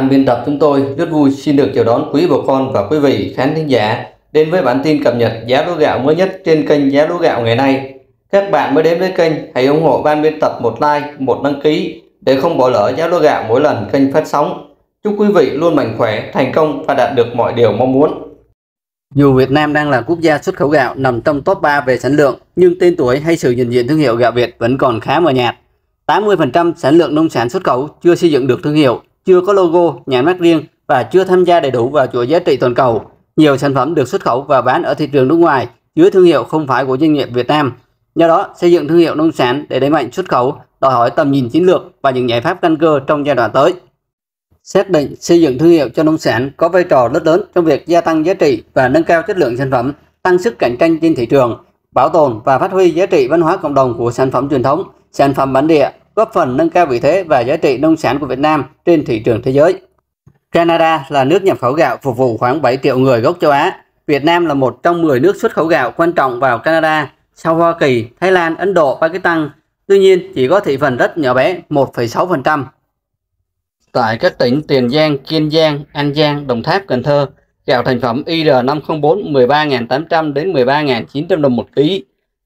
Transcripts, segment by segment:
Ban biên tập chúng tôi rất vui xin được chào đón quý bà con và quý vị khán thính giả đến với bản tin cập nhật giá lúa gạo mới nhất trên kênh Giá Lúa Gạo ngày nay. Các bạn mới đến với kênh, hãy ủng hộ ban biên tập một like, một đăng ký để không bỏ lỡ giá lúa gạo mỗi lần kênh phát sóng. Chúc quý vị luôn mạnh khỏe, thành công và đạt được mọi điều mong muốn. Dù Việt Nam đang là quốc gia xuất khẩu gạo nằm trong top 3 về sản lượng, nhưng tên tuổi hay sự nhận diện thương hiệu gạo Việt vẫn còn khá mờ nhạt. 80% sản lượng nông sản xuất khẩu chưa xây dựng được thương hiệu chưa có logo, nhãn mát riêng và chưa tham gia đầy đủ vào chuỗi giá trị toàn cầu. Nhiều sản phẩm được xuất khẩu và bán ở thị trường nước ngoài dưới thương hiệu không phải của doanh nghiệp Việt Nam. Do đó, xây dựng thương hiệu nông sản để đẩy mạnh xuất khẩu đòi hỏi tầm nhìn chiến lược và những giải pháp căn cơ trong giai đoạn tới. Xác định xây dựng thương hiệu cho nông sản có vai trò rất lớn trong việc gia tăng giá trị và nâng cao chất lượng sản phẩm, tăng sức cạnh tranh trên thị trường, bảo tồn và phát huy giá trị văn hóa cộng đồng của sản phẩm truyền thống, sản phẩm bản địa góp phần nâng cao vị thế và giá trị nông sản của Việt Nam trên thị trường thế giới. Canada là nước nhập khẩu gạo phục vụ khoảng 7 triệu người gốc châu Á. Việt Nam là một trong 10 nước xuất khẩu gạo quan trọng vào Canada sau Hoa Kỳ, Thái Lan, Ấn Độ, Pakistan. Tuy nhiên, chỉ có thị phần rất nhỏ bé 1,6%. Tại các tỉnh Tiền Giang, Kiên Giang, An Giang, Đồng Tháp, Cần Thơ, gạo thành phẩm IR504 13.800 đến 13.900 đồng một ký,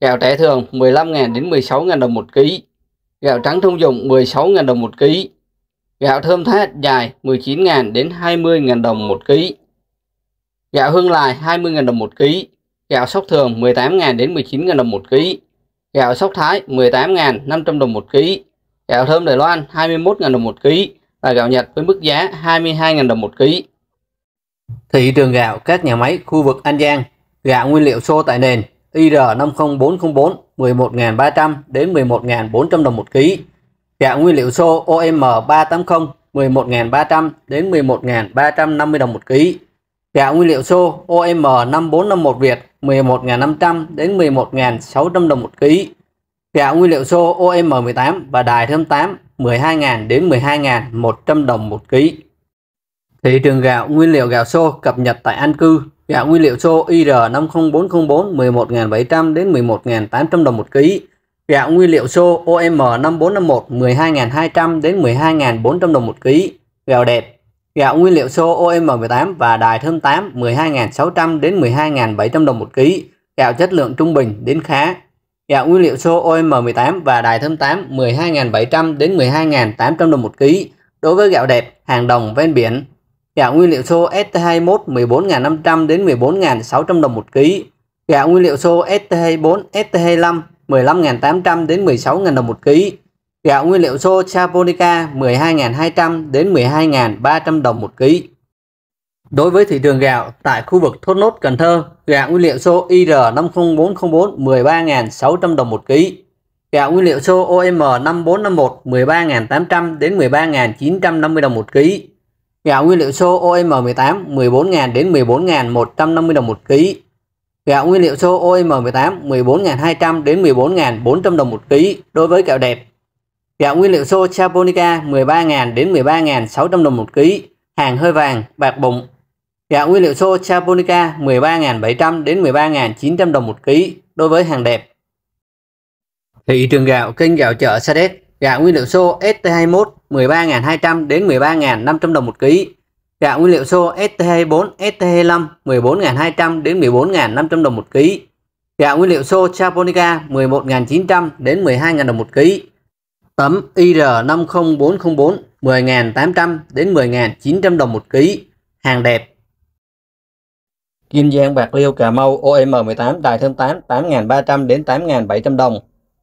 Gạo té thường 15.000 đến 16.000 đồng một ký. Gạo trắng thông dụng 16.000 đồng một ký. Gạo thơm thát dài 19.000 đến 20.000 đồng một ký. Gạo hương lài 20.000 đồng một ký. Gạo sóc thường 18.000 đến 19.000 đồng một ký. Gạo sóc thái 18.500 đồng một ký. Gạo thơm Đài Loan 21.000 đồng một ký và gạo Nhật với mức giá 22.000 đồng một ký. Thị trường gạo các nhà máy khu vực An Giang, gạo nguyên liệu xô tại nền IR50404 11.300 đến 11.400 đồng một ký. Gạo dạ, nguyên liệu xô OM380 11.300 đến 11.350 đồng một ký. Gạo dạ, nguyên liệu xô OM5451 Việt 11.500 đến 11.600 đồng một ký. Gạo dạ, nguyên liệu xô OM18 và đài thơm 8 12.000 đến 12.100 đồng một ký. Thị trường gạo nguyên liệu gạo xô cập nhật tại An Cư Gạo dạ, nguyên liệu xô IR50404 11.700 đến 11.800 đồng một ký. Gạo dạ, nguyên liệu xô OM5451 12.200 đến 12.400 đồng một ký. Gạo đẹp. Gạo dạ, nguyên liệu xô OM18 và đài thơm 8 12.600 đến 12.700 đồng một ký. Gạo chất lượng trung bình đến khá. Gạo nguyên liệu xô OM18 và đài thơm 8 12.700 đến 12.800 đồng một ký. Đối với gạo đẹp, hàng đồng ven biển, Gạo nguyên liệu xô ST21 14.500 đến 14.600 đồng một ký. Gạo nguyên liệu xô ST24, ST25 15.800 đến 16.000 đồng một ký. Gạo nguyên liệu xô Saponica 12.200 đến 12.300 đồng một ký. Đối với thị trường gạo tại khu vực Thốt Nốt, Cần Thơ, gạo nguyên liệu xô IR50404 13.600 đồng một ký. Gạo nguyên liệu xô OM5451 13.800 đến 13.950 đồng một ký. Gạo nguyên liệu xô OM18 14.000 đến 14.150 đồng một ký. Gạo nguyên liệu xô OM18 14.200 đến 14.400 đồng một ký đối với gạo đẹp. Gạo nguyên liệu xô Chaponica 13.000 đến 13.600 đồng một ký, hàng hơi vàng, bạc bụng. Gạo nguyên liệu xô Chaponica 13.700 đến 13.900 đồng một ký đối với hàng đẹp. Thị trường gạo kênh gạo chợ Sa Đéc Gạo nguyên liệu xô ST21 13.200 đến 13.500 đồng một ký. Gạo nguyên liệu xô ST24, ST25 14.200 đến 14.500 đồng một ký. Gạo nguyên liệu xô Chaponica 11.900 đến 12.000 đồng một ký. Tấm IR50404 10.800 đến 10.900 đồng một ký. Hàng đẹp. Kim Giang bạc liêu Cà Mau OM18 đài thân 8 8.300 đến 8.700 đồng.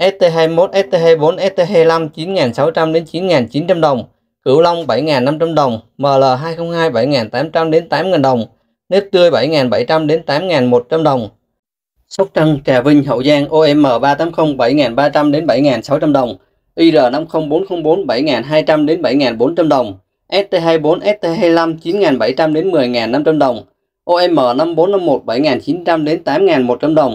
ST21, ST24, ST25 9.600 đến 9.900 đồng, Cửu Long 7.500 đồng, ML202 7.800 đến 8.000 đồng, Nếp tươi 7.700 đến 8.100 đồng. Sóc Trăng, Trà Vinh, Hậu Giang OM 380 7.300 đến 7.600 đồng, IR 50404 7.200 đến 7.400 đồng, ST24, ST25 9.700 đến 10.500 đồng, OM 5451 7.900 đến 8.100 đồng,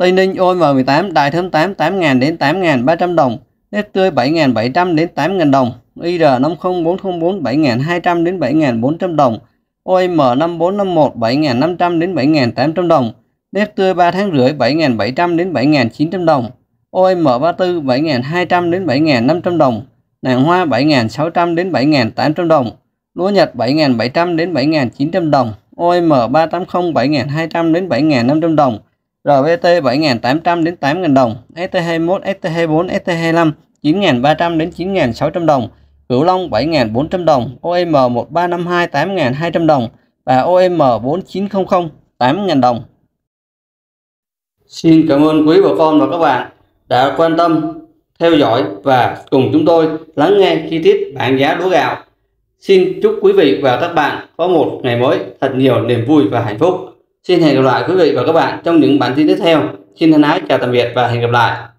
Tây Ninh OM18 đại thơm 8 8.000 đến 8.300 đồng, nếp tươi 7.700 đến 8.000 đồng, IR 50404 7.200 đến 7.400 đồng, OM 5451 7.500 đến 7.800 đồng, nếp tươi 3 tháng rưỡi 7.700 đến 7.900 đồng, OM 34 7.200 đến 7.500 đồng, nàng hoa 7.600 đến 7.800 đồng, lúa nhật 7.700 đến 7.900 đồng, OM 380 7.200 đến 7.500 đồng, RBT e 7.800 đến 8.000 đồng, ST21, ST24, ST25 9.300 đến 9.600 đồng, Cửu Long 7.400 đồng, OM 1352 8.200 đồng và OM 4900 8.000 đồng. Xin cảm ơn quý bà con và các bạn đã quan tâm, theo dõi và cùng chúng tôi lắng nghe chi tiết bảng giá lúa gạo. Xin chúc quý vị và các bạn có một ngày mới thật nhiều niềm vui và hạnh phúc. Xin hẹn gặp lại quý vị và các bạn trong những bản tin tiếp theo. Xin thân ái chào tạm biệt và hẹn gặp lại.